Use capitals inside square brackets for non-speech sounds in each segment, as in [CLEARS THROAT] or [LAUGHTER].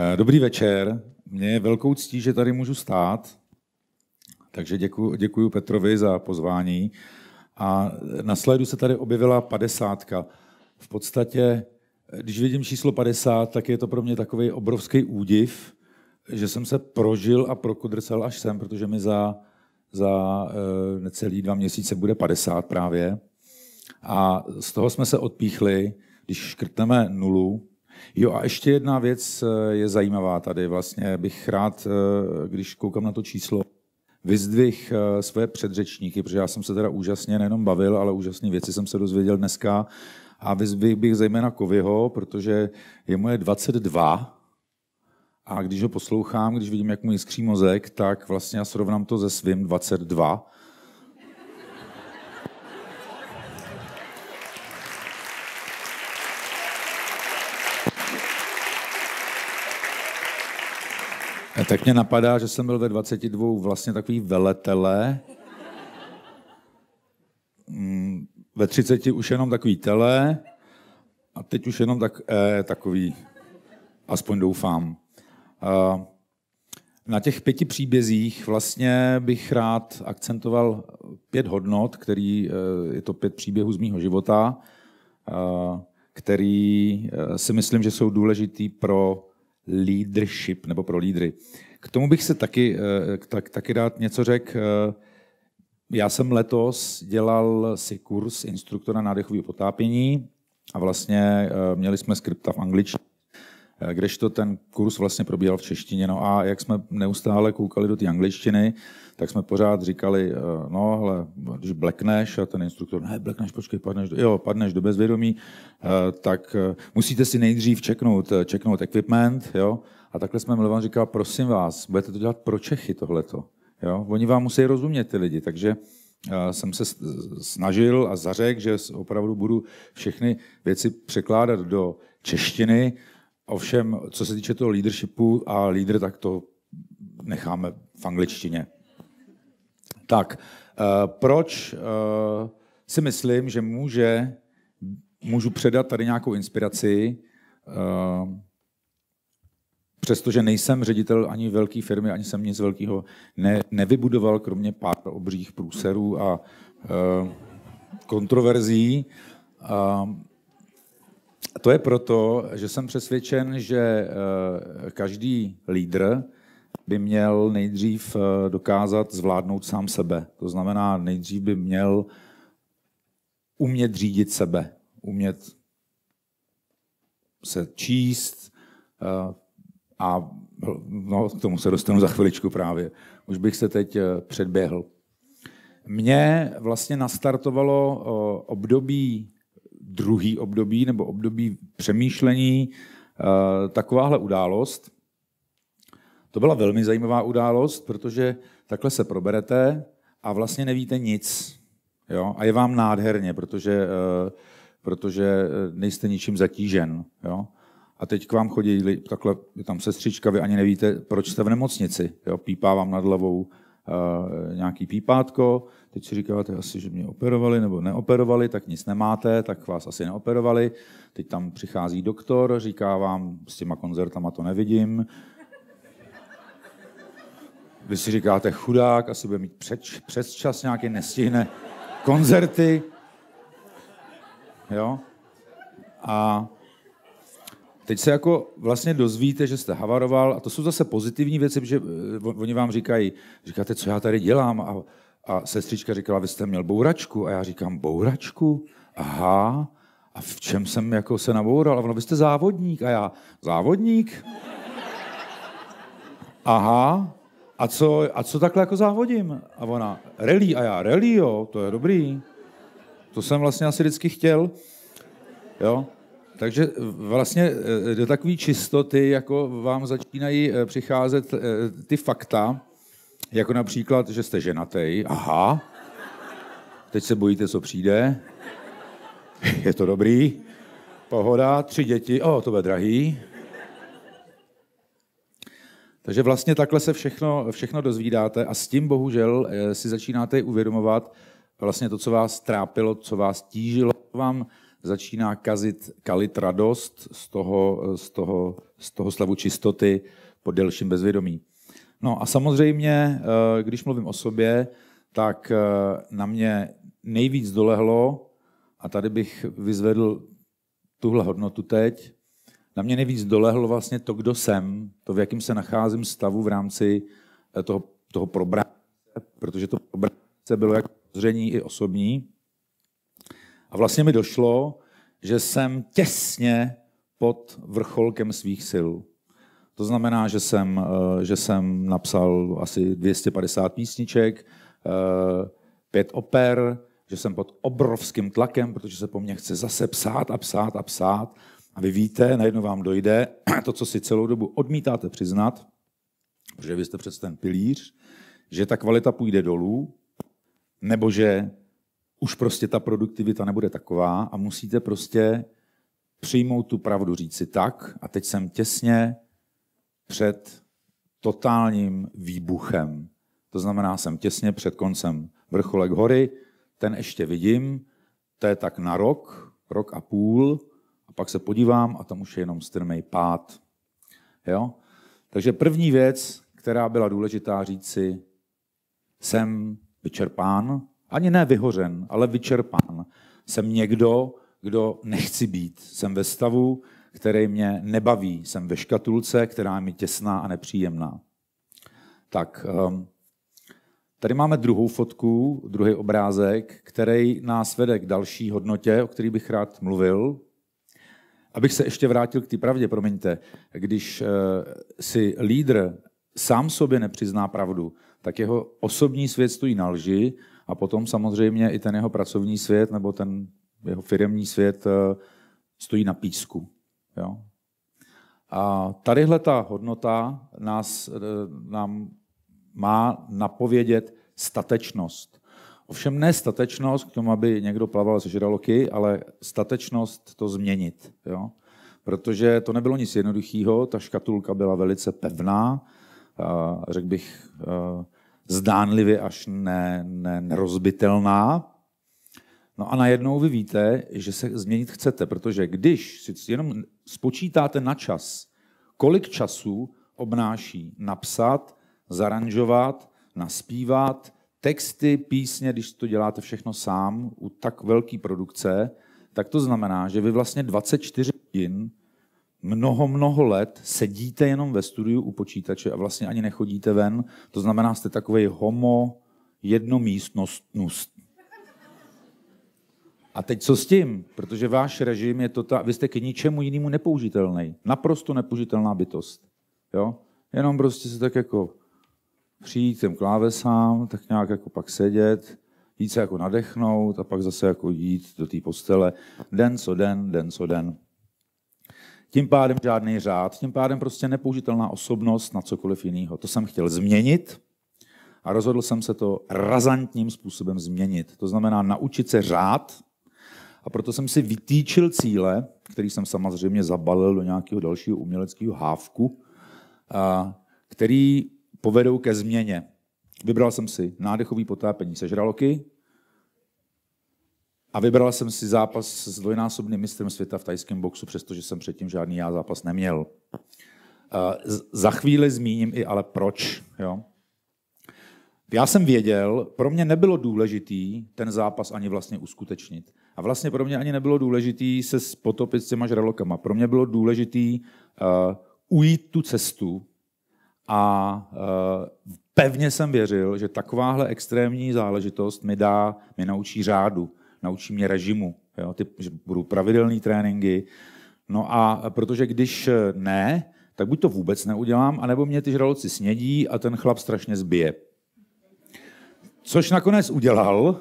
Eh, dobrý večer. Mně je velkou ctí, že tady můžu stát. Takže děkuji, děkuji Petrovi za pozvání. A na slajdu se tady objevila padesátka. V podstatě, když vidím číslo 50, tak je to pro mě takový obrovský údiv, že jsem se prožil a prokudrcel až sem, protože mi za, za eh, necelý dva měsíce bude 50 právě. A z toho jsme se odpíchli, když škrtneme nulu, Jo a ještě jedna věc eh, je zajímavá tady vlastně. Bych rád, eh, když koukám na to číslo, vyzdvih eh, své předřečníky, protože já jsem se teda úžasně nejenom bavil, ale úžasné věci jsem se dozvěděl dneska. A vyzdvih bych zejména Kovyho, protože je moje 22 a když ho poslouchám, když vidím, jak mu jiskří mozek, tak vlastně já srovnám to se svým 22 tak mě napadá, že jsem byl ve 22 vlastně takový veletele. Mm, ve 30 už jenom takový tele. A teď už jenom tak, eh, takový, aspoň doufám. Eh, na těch pěti příbězích vlastně bych rád akcentoval pět hodnot, který, eh, je to pět příběhů z mýho života, eh, který si myslím, že jsou důležitý pro leadership nebo pro lídry. K tomu bych se taky, eh, tak, taky rád něco řekl. Eh, já jsem letos dělal si kurz instruktora nádechového potápění a vlastně eh, měli jsme skripta v angličtině Eh, kdežto ten kurz vlastně probíhal v češtině. No a jak jsme neustále koukali do té angličtiny, tak jsme pořád říkali, eh, no hele, když blekneš a ten instruktor, ne, blekneš, počkej, padneš, do, jo, padneš do bezvědomí, eh, tak musíte si nejdřív čeknout, čeknout equipment, jo, a takhle jsme Milovan říkal, prosím vás, budete to dělat pro Čechy tohleto. Jo? Oni vám musí rozumět ty lidi, takže jsem se snažil a zařekl, že opravdu budu všechny věci překládat do češtiny, Ovšem, co se týče toho leadershipu a lídr, tak to necháme v angličtině. Tak, eh, proč eh, si myslím, že může, můžu předat tady nějakou inspiraci, eh, přestože nejsem ředitel ani velké firmy, ani jsem nic velkého ne, nevybudoval, kromě pár obřích průserů a kontroverzí, to je proto, že jsem přesvědčen, že eh, každý lídr by měl nejdřív eh, dokázat zvládnout sám sebe. To znamená, nejdřív by měl umět řídit sebe, umět se číst eh, a no, k tomu se dostanu za chviličku právě. Už bych se teď předběhl. Mě vlastně nastartovalo období druhý období nebo období přemýšlení, eh, takováhle událost. To byla velmi zajímavá událost, protože takhle se proberete a vlastně nevíte nic. Jo? A je vám nádherně, protože, eh, protože eh, nejste ničím zatížen. Jo? A teď k vám chodí takhle, je tam sestřička, vy ani nevíte, proč jste v nemocnici. Jo? Pípá vám nad hlavou Eh, nějaký pípátko, teď si říkáte asi, že mě operovali nebo neoperovali, tak nic nemáte, tak vás asi neoperovali. Teď tam přichází doktor, říká vám, s těma koncertama to nevidím. Vy si říkáte, chudák, asi bude mít před přes čas nějaké nestihne koncerty. Jo? A teď se jako vlastně dozvíte, že jste havaroval a to jsou zase pozitivní věci, že eh, oni vám říkají, říkáte, co já tady dělám a, a sestřička říkala, vy jste měl bouračku a já říkám, bouračku? Aha, a v čem jsem jako se naboural? A ono, vy jste závodník a já, závodník? Aha, a co, a co takhle jako závodím? A ona, rally a já, rally jo, to je dobrý. To jsem vlastně asi vždycky chtěl. Jo? Takže eh, vlastně eh, do takové čistoty, jako vám začínají eh, přicházet ty fakta, jako například, že jste ženatý. Aha. Teď se bojíte, co přijde. [LAUGHS] Je to dobrý. Pohoda, tři děti. O, to bude drahý. Takže vlastně takhle se všechno, všechno dozvídáte a s tím bohužel si začínáte uvědomovat vlastně to, co vás trápilo, co vás tížilo, vám začíná kazit, kalit radost z toho, z toho, z toho slavu čistoty po delším bezvědomí. No a samozřejmě, eh, když mluvím o sobě, tak eh, na mě nejvíc dolehlo, a tady bych vyzvedl tuhle hodnotu teď, na mě nejvíc dolehlo vlastně to, kdo jsem, to, v jakém se nacházím stavu v rámci eh, toho, toho probrání, protože to probrání bylo jak zření i osobní. A vlastně mi došlo, že jsem těsně pod vrcholkem svých sil. To znamená, že jsem, eh, že jsem napsal asi 250 písniček, eh, pět oper, že jsem pod obrovským tlakem, protože se po mně chce zase psát a psát a psát. A vy víte, najednou vám dojde [CLEARS THROAT] to, co si celou dobu odmítáte přiznat, protože vy jste přes ten pilíř, že ta kvalita půjde dolů, nebo že už prostě ta produktivita nebude taková a musíte prostě přijmout tu pravdu, říct si tak a teď jsem těsně před totálním výbuchem. To znamená, jsem těsně před koncem vrcholek hory, ten ještě vidím, to je tak na rok, rok a půl, a pak se podívám a tam už je jenom strmý pád. Jo? Takže první věc, která byla důležitá říci, jsem vyčerpán, ani ne vyhořen, ale vyčerpán. Jsem někdo, kdo nechci být. Jsem ve stavu, který mě nebaví. Jsem ve škatulce, která je mi těsná a nepříjemná. Tak, ehm, tady máme druhou fotku, druhý obrázek, který nás vede k další hodnotě, o který bych rád mluvil. Abych se ještě vrátil k té pravdě, promiňte, když eh, si lídr sám sobě nepřizná pravdu, tak jeho osobní svět stojí na lži a potom samozřejmě i ten jeho pracovní svět nebo ten jeho firmní svět eh, stojí na písku. Jo? A tadyhle ta hodnota nás, eh, nám má napovědět statečnost. Ovšem ne statečnost k tomu, aby někdo plaval se žraloky, ale statečnost to změnit. Jo? Protože to nebylo nic jednoduchého, ta škatulka byla velice pevná, řekl bych, eh, zdánlivě až ne, ne, nerozbitelná. No a najednou vy víte, že se změnit chcete, protože když si jenom spočítáte na čas, kolik času obnáší napsat, zaranžovat, naspívat, texty, písně, když to děláte všechno sám u tak velké produkce, tak to znamená, že vy vlastně 24 hodin mnoho, mnoho let sedíte jenom ve studiu u počítače a vlastně ani nechodíte ven. To znamená, jste takový homo jednomístnostnost. A teď co s tím? Protože váš režim je to ta, vy jste k ničemu jinému nepoužitelný. Naprosto nepoužitelná bytost. Jo? Jenom prostě se tak jako přijít těm klávesám, tak nějak jako pak sedět, jít se jako nadechnout a pak zase jako jít do té postele. Den co den, den co den. Tím pádem žádný řád, tím pádem prostě nepoužitelná osobnost na cokoliv jiného. To jsem chtěl změnit a rozhodl jsem se to razantním způsobem změnit. To znamená naučit se řád a proto jsem si vytýčil cíle, který jsem samozřejmě zabalil do nějakého dalšího uměleckého hávku, který povedou ke změně. Vybral jsem si nádechový potápění se žraloky, a vybral jsem si zápas s dvojnásobným mistrem světa v tajském boxu, přestože jsem předtím žádný já zápas neměl. Eh, za chvíli zmíním i ale proč. Jo? Já jsem věděl, pro mě nebylo důležitý ten zápas ani vlastně uskutečnit. A vlastně pro mě ani nebylo důležitý se potopit s těma žralokama. Pro mě bylo důležitý uh, ujít tu cestu a uh, pevně jsem věřil, že takováhle extrémní záležitost mi dá, mi naučí řádu naučí mě režimu, jo, ty, že budou pravidelné tréninky. No a protože když ne, tak buď to vůbec neudělám, anebo mě ty žraloci snědí a ten chlap strašně zbije. Což nakonec udělal,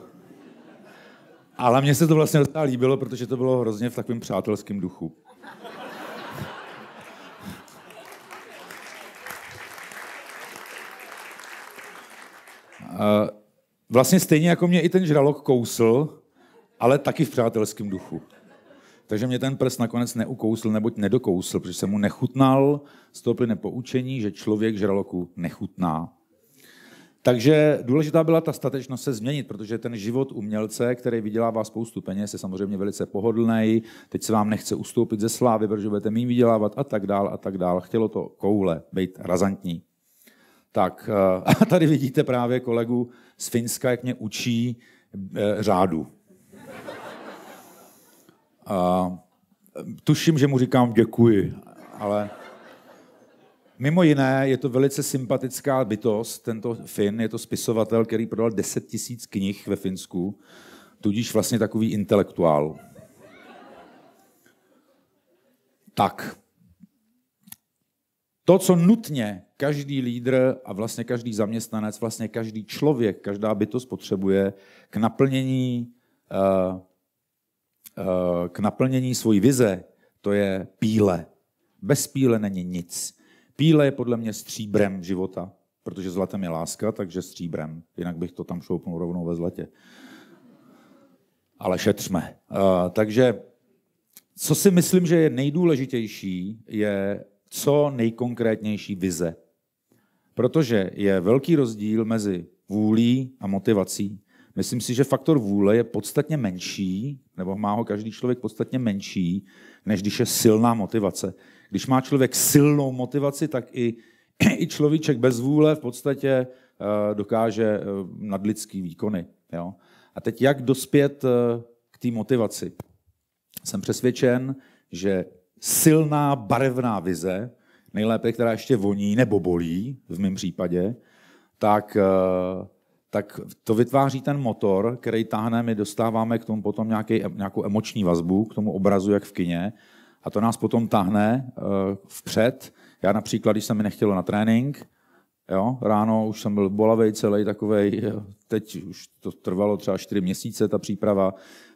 ale mně se to vlastně docela líbilo, protože to bylo hrozně v takovém přátelském duchu. Eh, vlastně stejně jako mě i ten žralok kousl, ale taky v přátelském duchu. Takže mě ten prst nakonec neukousl, neboť nedokousl, protože jsem mu nechutnal, z toho plyne poučení, že člověk žraloku nechutná. Takže důležitá byla ta statečnost se změnit, protože ten život umělce, který vydělává spoustu peněz, je samozřejmě velice pohodlný, teď se vám nechce ustoupit ze slávy, protože budete méně vydělávat a tak dál a tak dál. Chtělo to koule, být razantní. Tak eh, [LAUGHS] a tady vidíte právě kolegu z Finska, jak mě učí eh, řádu. A eh, tuším, že mu říkám děkuji, ale mimo jiné je to velice sympatická bytost, tento Fin, je to spisovatel, který prodal 10 tisíc knih ve Finsku, tudíž vlastně takový intelektuál. Tak, to, co nutně každý lídr a vlastně každý zaměstnanec, vlastně každý člověk, každá bytost potřebuje k naplnění eh, Eh, k naplnění svojí vize, to je píle. Bez píle není nic. Píle je podle mě stříbrem života, protože zlatem je láska, takže stříbrem. Jinak bych to tam šoupnul rovnou ve zlatě. Ale šetřme. Eh, takže co si myslím, že je nejdůležitější, je co nejkonkrétnější vize. Protože je velký rozdíl mezi vůlí a motivací. Myslím si, že faktor vůle je podstatně menší, nebo má ho každý člověk podstatně menší, než když je silná motivace. Když má člověk silnou motivaci, tak i, [CLEARS THROAT] i človíček bez vůle v podstatě eh, dokáže eh, nadlidský výkony. Jo? A teď jak dospět eh, k té motivaci? Jsem přesvědčen, že silná barevná vize, nejlépe, která ještě voní nebo bolí, v mém případě, tak tak to vytváří ten motor, který táhne, my dostáváme k tomu potom nějaký, nějakou emoční vazbu, k tomu obrazu, jak v kině, a to nás potom táhne uh, vpřed. Já například, když se mi nechtělo na trénink, jo, ráno už jsem byl bolavý, celý takový. Eh, teď už to trvalo třeba čtyři měsíce ta příprava,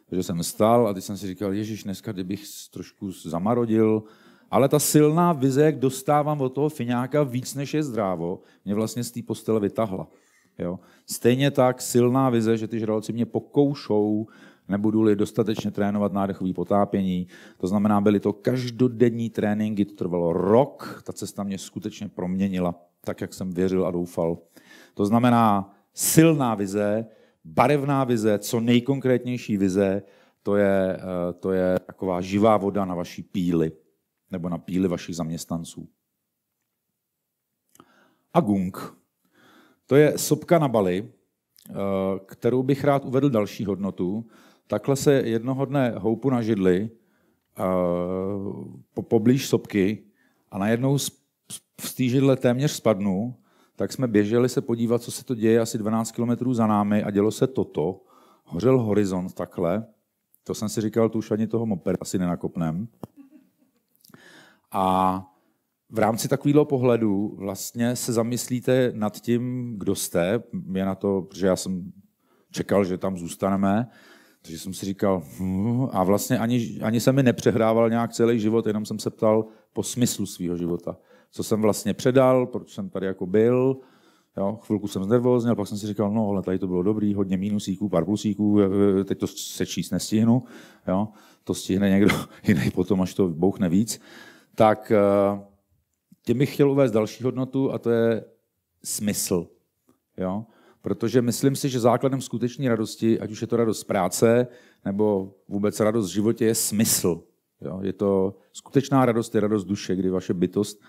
takže jsem stal a teď jsem si říkal, ježiš, dneska kdybych trošku zamarodil, ale ta silná vize, jak dostávám od toho finiáka víc, než je zdrávo, mě vlastně z té postele vytahla. Jo? Stejně tak silná vize, že ty žraloci mě pokoušou, nebudu-li dostatečně trénovat nádechové potápění. To znamená, byly to každodenní tréninky, to trvalo rok, ta cesta mě skutečně proměnila, tak jak jsem věřil a doufal. To znamená silná vize, barevná vize, co nejkonkrétnější vize, to je, eh, to je taková živá voda na vaší píli nebo na píli vašich zaměstnanců. A gung. To je sopka na Bali, eh, kterou bych rád uvedl další hodnotu. Takhle se jednoho dne houpu na židli eh, poblíž sopky a najednou z, té židle téměř spadnu, tak jsme běželi se podívat, co se to děje asi 12 kilometrů za námi a dělo se toto. Hořel horizont takhle. To jsem si říkal, tu už ani toho mopera asi nenakopnem. A v rámci takového pohledu vlastně se zamyslíte nad tím, kdo jste. Mě na to, protože já jsem čekal, že tam zůstaneme, takže jsem si říkal, hm, a vlastně ani, ani se mi nepřehrával nějak celý život, jenom jsem se ptal po smyslu svého života. Co jsem vlastně předal, proč jsem tady jako byl, Jo, chvilku jsem znervózněl, pak jsem si říkal, no ale tady to bylo dobrý, hodně mínusíků, pár plusíků, eh, eh, teď to sečíst nestihnu, jo, to stihne někdo [LAUGHS] jiný potom, až to bouchne víc. Tak eh, tím bych chtěl uvést další hodnotu a to je smysl. Jo? Protože myslím si, že základem skutečné radosti, ať už je to radost z práce nebo vůbec radost v životě, je smysl. Jo? Je to skutečná radost, je radost duše, kdy vaše bytost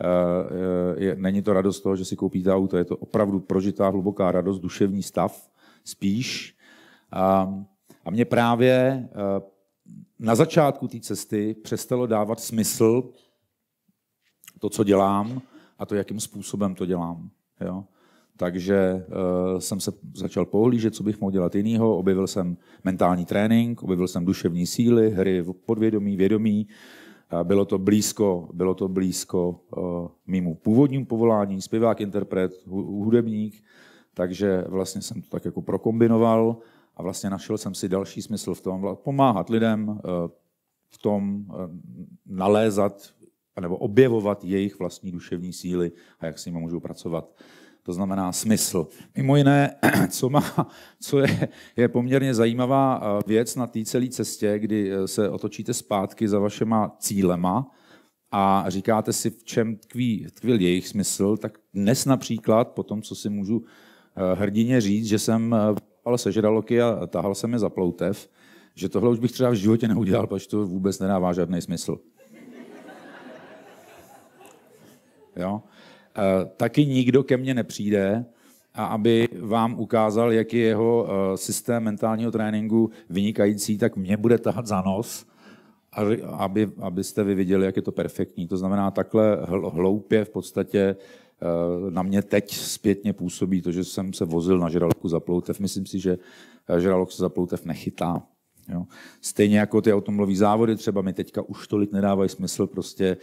je, eh, je, není to radost toho, že si koupíte auto, je to opravdu prožitá hluboká radost, duševní stav spíš. A, a mě právě eh, na začátku té cesty přestalo dávat smysl to, co dělám a to, jakým způsobem to dělám. Jo? Takže uh, jsem se začal pohlížet, co bych mohl dělat jiného. Objevil jsem mentální trénink, objevil jsem duševní síly, hry podvědomí, vědomí. Uh, bylo to blízko, bylo to blízko uh, mýmu původnímu povolání, zpěvák, interpret, hudebník. Takže vlastně jsem to tak jako prokombinoval a vlastně našel jsem si další smysl v tom pomáhat lidem, eh, v tom nalézat nebo objevovat jejich vlastní duševní síly a jak s nimi můžou pracovat. To znamená smysl. Mimo jiné, [CLEARS THROAT] co, má, co je, je poměrně zajímavá eh, věc na té celé cestě, kdy eh, se otočíte zpátky za vašema cílema a říkáte si, v čem tkví, tkvil jejich smysl, tak dnes například, po tom, co si můžu eh, hrdině říct, že jsem ale sežraloky a tahal jsem je za ploutev, že tohle už bych třeba v životě neudělal, protože to vůbec nedává žádný smysl. Jo? Eh, taky nikdo ke mně nepřijde, a aby vám ukázal, jak je jeho eh, systém mentálního tréninku vynikající, tak mě bude tahat za nos, aby, abyste vy viděli, jak je to perfektní. To znamená, takhle hloupě v podstatě eh, na mě teď zpětně působí to, že jsem se vozil na žraloku za ploutev. Myslím si, že žralok se za ploutev nechytá. Jo. Stejně jako ty automobilové závody, třeba mi teďka už tolik nedávají smysl prostě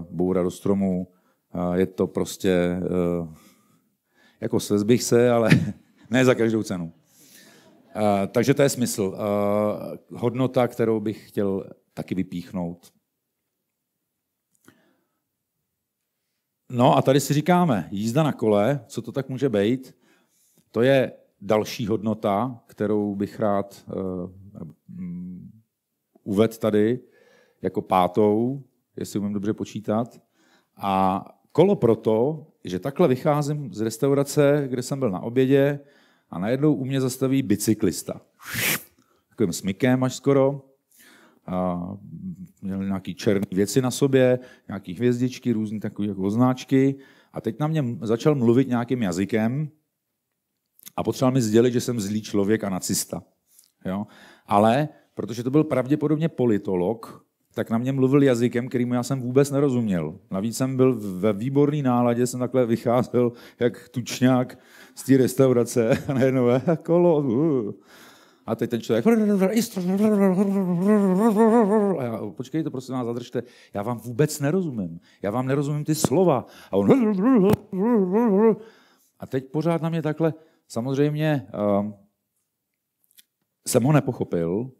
uh, boura do stromů, a je to prostě, eh, jako svez bych se, ale [LAUGHS] ne za každou cenu. A, takže to je smysl. A, hodnota, kterou bych chtěl taky vypíchnout. No a tady si říkáme, jízda na kole, co to tak může být, to je další hodnota, kterou bych rád uh, eh, uvedl tady jako pátou, jestli umím dobře počítat. A Kolo proto, že takhle vycházím z restaurace, kde jsem byl na obědě a najednou u mě zastaví bicyklista. Takovým smykem až skoro. A měl nějaký černé věci na sobě, nějaký hvězdičky, různé takové jako označky. A teď na mě začal mluvit nějakým jazykem a potřeboval mi sdělit, že jsem zlý člověk a nacista. Jo? Ale protože to byl pravděpodobně politolog, tak na mě mluvil jazykem, kterýmu já jsem vůbec nerozuměl. Navíc jsem byl ve výborné náladě, jsem takhle vycházel jak tučňák z té restaurace a najednou kolo. A teď ten člověk... A já, počkejte, prosím vás, zadržte. Já vám vůbec nerozumím. Já vám nerozumím ty slova. A on... A teď pořád na mě takhle... Samozřejmě um, jsem ho nepochopil,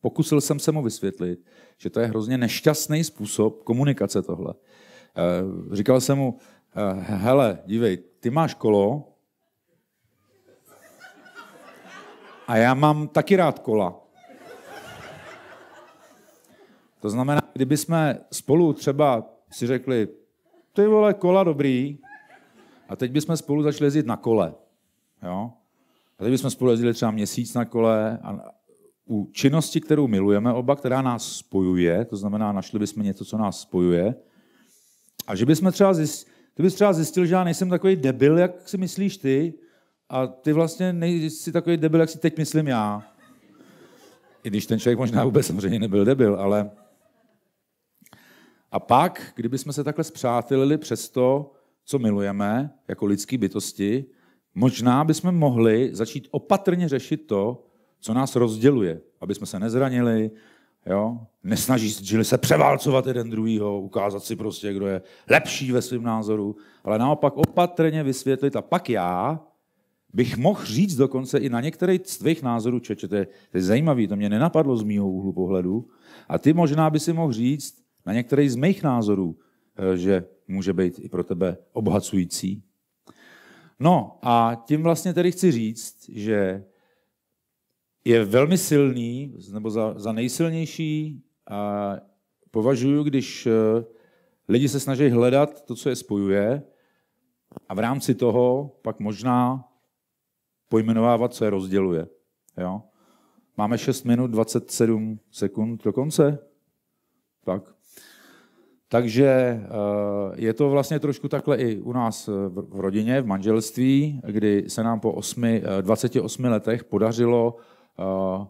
pokusil jsem se mu vysvětlit, že to je hrozně nešťastný způsob komunikace tohle. Eh, říkal jsem mu, eh, hele, dívej, ty máš kolo a já mám taky rád kola. To znamená, kdyby jsme spolu třeba si řekli, ty vole, kola dobrý, a teď bychom spolu začali jezdit na kole. Jo? A teď bychom spolu jezdili třeba měsíc na kole a, u činnosti, kterou milujeme oba, která nás spojuje, to znamená, našli bychom něco, co nás spojuje, a že bychom třeba zjistili, ty bys třeba zjistil, že já nejsem takový debil, jak si myslíš ty, a ty vlastně nejsi takový debil, jak si teď myslím já. I když ten člověk možná vůbec samozřejmě nebyl debil, ale... A pak, kdybychom se takhle zpřátelili přes to, co milujeme jako lidské bytosti, možná bychom mohli začít opatrně řešit to, co nás rozděluje, aby jsme se nezranili, jo? nesnaží žili se převálcovat jeden druhýho, ukázat si prostě, kdo je lepší ve svém názoru, ale naopak opatrně vysvětlit a pak já bych mohl říct dokonce i na některý z tvých názorů, čeče, to je, to je zajímavý, to mě nenapadlo z mýho úhlu pohledu, a ty možná by si mohl říct na některý z mých názorů, eh, že může být i pro tebe obohacující. No a tím vlastně tedy chci říct, že je velmi silný, nebo za, za nejsilnější a považuji, když eh, lidi se snaží hledat to, co je spojuje a v rámci toho pak možná pojmenovávat, co je rozděluje. Jo? Máme 6 minut 27 sekund do konce? Tak. Takže eh, je to vlastně trošku takhle i u nás eh, v rodině, v manželství, kdy se nám po 8, 28 letech podařilo Eh,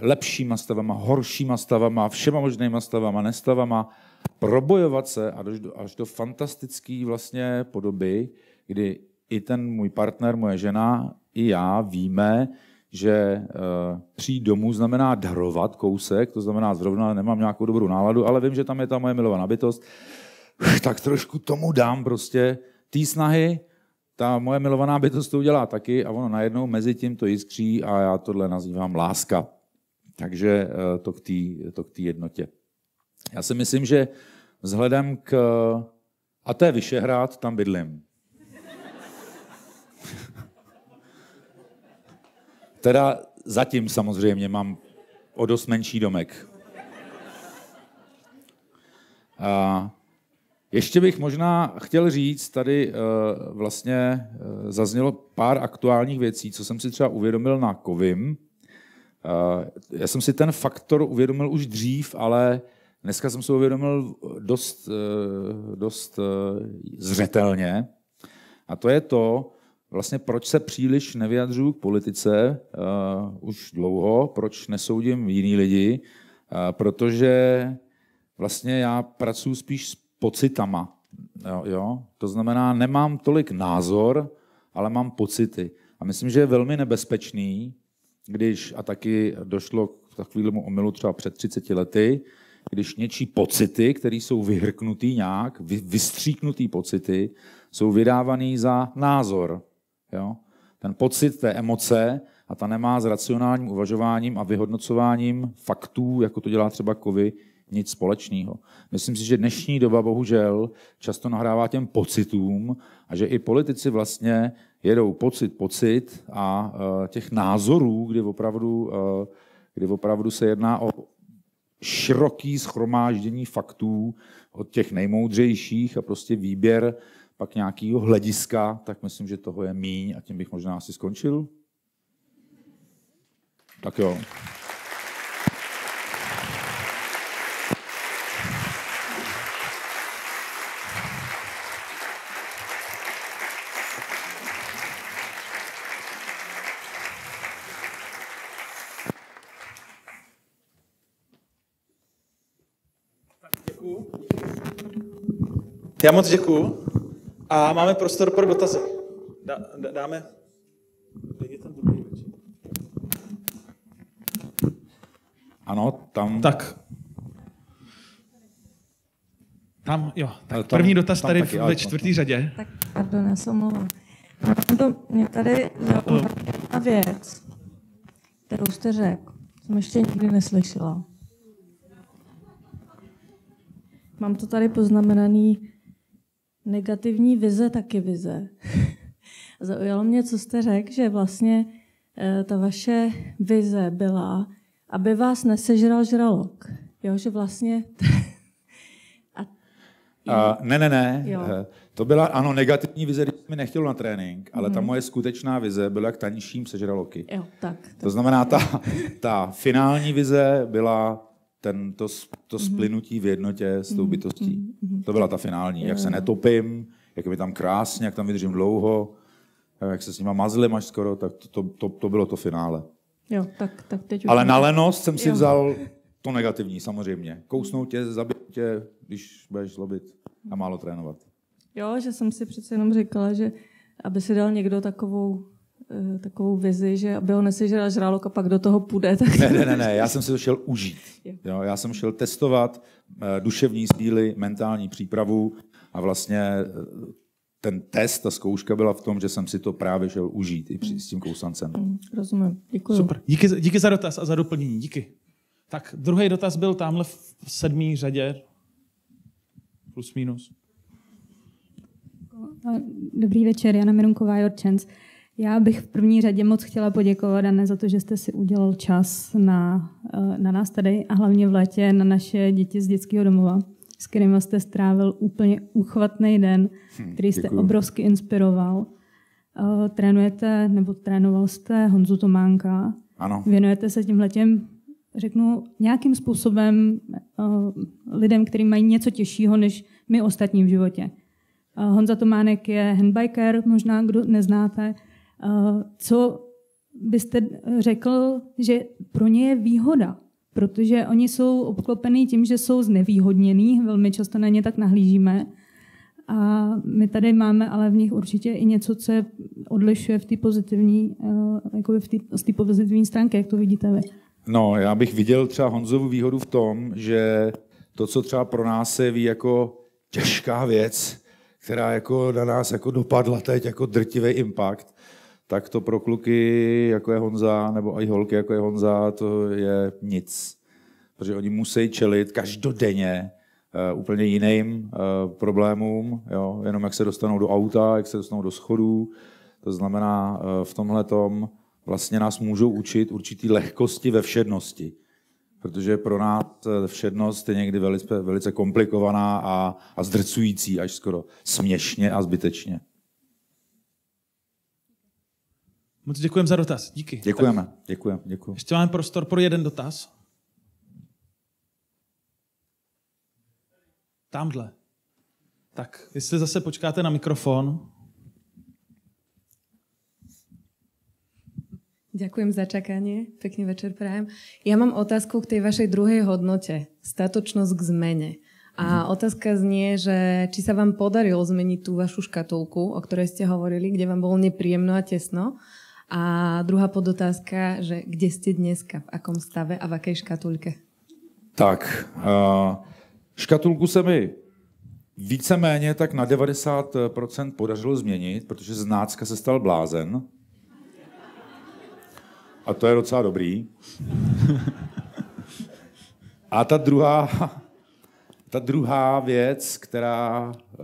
lepšíma stavama, horšíma stavama, všema možnýma stavama, nestavama, probojovat se až do, až do fantastické vlastně podoby, kdy i ten můj partner, moje žena, i já víme, že e, eh, přijít domů znamená darovat kousek, to znamená zrovna nemám nějakou dobrou náladu, ale vím, že tam je ta moje milovaná bytost, tak trošku tomu dám prostě té snahy, ta moje milovaná bytost to udělá taky a ono najednou mezi tím to jiskří a já tohle nazývám láska. Takže eh, to k té jednotě. Já si myslím, že vzhledem k... A to je Vyšehrad, tam bydlím. [LAUGHS] teda zatím samozřejmě mám o dost menší domek. A ještě bych možná chtěl říct, tady eh, vlastně eh, zaznělo pár aktuálních věcí, co jsem si třeba uvědomil na COVID. Eh, já jsem si ten faktor uvědomil už dřív, ale dneska jsem si uvědomil dost, dost zřetelně. A to je to, vlastně proč se příliš nevyjadřuju k politice už dlouho, proč nesoudím jiný lidi, protože vlastně já pracuji spíš s pocitama. Jo, jo? To znamená, nemám tolik názor, ale mám pocity. A myslím, že je velmi nebezpečný, když, a taky došlo k takovému omylu třeba před 30 lety, když něčí pocity, které jsou vyhrknutý nějak, vystříknutý pocity, jsou vydávaný za názor. Jo? Ten pocit té emoce a ta nemá s racionálním uvažováním a vyhodnocováním faktů, jako to dělá třeba kovy, nic společného. Myslím si, že dnešní doba bohužel často nahrává těm pocitům a že i politici vlastně jedou pocit, pocit a e, těch názorů, kdy opravdu, e, kdy opravdu se jedná o široký schromáždění faktů od těch nejmoudřejších a prostě výběr pak nějakého hlediska, tak myslím, že toho je míň a tím bych možná asi skončil. Tak jo. Já moc děkuju a máme prostor pro dotazy. Dá, dá, dáme... Ano, tam. Tak. Tam, jo. Tak tam, první dotaz tam tady taky, ve čtvrtý tam. řadě. Tak, pardon, já se omlouvám. To mě tady zaujala věc, kterou jste řekl. Jsem ještě nikdy neslyšela. Mám to tady poznamenaný Negativní vize taky vize. [LAUGHS] Zaujalo mě, co jste řekl, že vlastně eh, ta vaše vize byla, aby vás nesežral žralok. Jo, že vlastně... [LAUGHS] a... A, ne, ne, ne. Jo. Eh, to byla, ano, negativní vize, když mi nechtěl na trénink, ale hmm. ta mhm. moje skutečná vize byla k tanějším sežraloky. Jo, tak. To, to znamená, ta, ta finální vize byla ten, to, to mhm. splynutí v jednotě s tou mhm. bytostí. Mhm. To byla ta finální. Jak se netopím, jak mi tam krásně, jak tam vydržím dlouho, jak se s nima mazlím až skoro, tak to, to, to, to bylo to finále. Jo, tak, tak teď Ale na lenost jsem si jo. vzal to negativní, samozřejmě. Kousnout tě, zabít tě, když budeš lobit a málo trénovat. Jo, že jsem si přece jenom říkala, že aby si dal někdo takovou Eh, takovou vizi, že aby ho nesežral žralok a pak do toho půjde. [LAUGHS] Tak... Ne, ne, ne, ne, já jsem si to šel užít. Jo, já jsem šel testovat eh, duševní síly, mentální přípravu a vlastně eh, ten test, ta zkouška byla v tom, že jsem si to právě šel užít i při, mm. s tím kousancem. Mm, rozumím, děkuji. Super, díky, díky za dotaz a za doplnění, díky. Tak druhý dotaz byl tamhle v sedmý řadě, plus minus. Dobrý večer, Jana Mirunková, Jorčens. Uh, já bych v první řadě moc chtěla poděkovat, Dane, za to, že jste si udělal čas na, eh, na nás tady a hlavně v létě na naše děti z dětského domova, s kterými jste strávil úplně uchvatný den, hm, který jste Děkuju. obrovsky inspiroval. Eh, trénujete, nebo trénoval jste Honzu Tománka. Ano. Věnujete se tím letem, řeknu, nějakým způsobem eh, lidem, kteří mají něco těžšího než my ostatní v životě. Honza Tománek je handbiker, možná kdo neznáte, Eh, co byste eh, řekl, že pro ně je výhoda? Protože oni jsou obklopený tím, že jsou znevýhodnění, velmi často na ně tak nahlížíme. A my tady máme ale v nich určitě i něco, co je odlišuje v té pozitivní, jako v tý, z té pozitivní stránky, jak to vidíte vy. No, já bych viděl třeba Honzovu výhodu v tom, že to, co třeba pro nás se ví jako těžká věc, která jako na nás jako dopadla teď jako drtivý impact, tak to pro kluky, jako je Honza, nebo i holky, jako je Honza, to je nic. Protože oni musí čelit každodenně uh, úplně jiným uh, problémům, jo? jenom jak se dostanou do auta, jak se dostanou do schodů. To znamená, uh, v tomhle tom vlastně nás můžou učit určitý lehkosti ve všednosti. Protože pro nás všednost je někdy velice, velice komplikovaná a, a zdrcující, až skoro směšně a zbytečně. Moc děkujeme za dotaz. Díky. Děkujeme. Děkujem, děkujem. Ještě máme prostor pro jeden dotaz. Tamhle. Tak, jestli zase počkáte na mikrofon. Ďakujem za čakanie. Pekný večer prajem. Ja mám otázku k tej vašej druhej hodnote. Statočnosť k zmene. A mhm. otázka znie, že či sa vám podarilo zmeniť tú vašu škatulku, o ktorej ste hovorili, kde vám bolo nepríjemno a tesno a druhá podotázka, že kde jste dneska, v akom stave a v jaké škatulke? Tak, škatulku se mi víceméně tak na 90% podařilo změnit, protože z nácka se stal blázen. A to je docela dobrý. A ta druhá, ta druhá věc, která e,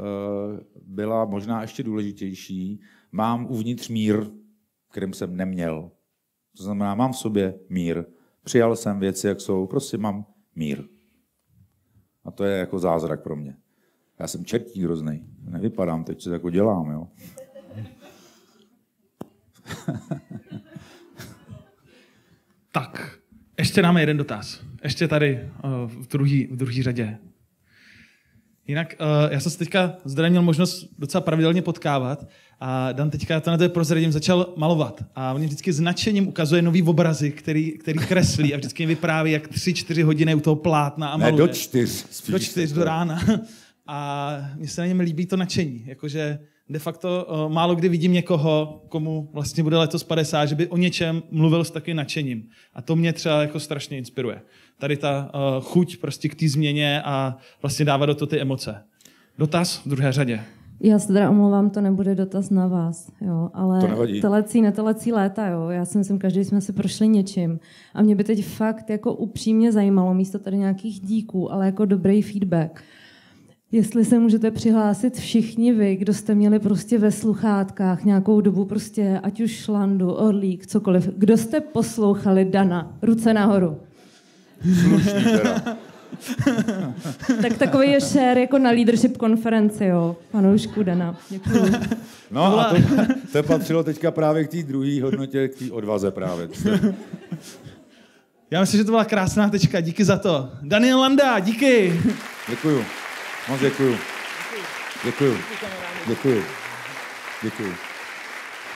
byla možná ještě důležitější, mám uvnitř mír kterým jsem neměl. To znamená, mám v sobě mír. Přijal jsem věci, jak jsou, prostě mám mír. A to je jako zázrak pro mě. Já jsem čertí hrozný. Nevypadám teď, co jako dělám, jo. [LAUGHS] tak, ještě nám jeden dotaz. Ještě tady eh, v druhý, v druhý řadě. Jinak eh, já jsem se teďka zdanil možnost docela pravidelně potkávat a Dan teďka to na té prozradím, začal malovat. A on vždycky značením ukazuje nový obrazy, který, který kreslí a vždycky mi vypráví, jak tři, čtyři hodiny u toho plátna a maluje. Ne, do čtyř. Spíš do čtyř, do rána. A mně se na něm líbí to nadšení. Jakože de facto o, málo kdy vidím někoho, komu vlastně bude letos 50, že by o něčem mluvil s takovým nadšením. A to mě třeba jako strašně inspiruje. Tady ta o, chuť prostě k té změně a vlastně dávat do to ty emoce. Dotaz v druhé řadě. Já se teda omlouvám, to nebude dotaz na vás, jo, ale to telecí, netelecí léta, jo. Já si myslím, každý jsme si prošli něčím. A mě by teď fakt jako upřímně zajímalo, místo tady nějakých díků, ale jako dobrý feedback. Jestli se můžete přihlásit všichni vy, kdo jste měli prostě ve sluchátkách nějakou dobu, prostě ať už šlandu, orlík, cokoliv, kdo jste poslouchali Dana, ruce nahoru. Slušný teda. [LAUGHS] tak takový je share jako na leadership konferenci, jo. Panoušku Dana, děkuji. No a to, to patřilo teďka právě k té druhé hodnotě, k té odvaze právě. Já myslím, že to byla krásná tečka, díky za to. Daniel Landa, díky. Děkuju, moc děkuju. Děkuju. Děkuju. Děkuju. děkuju.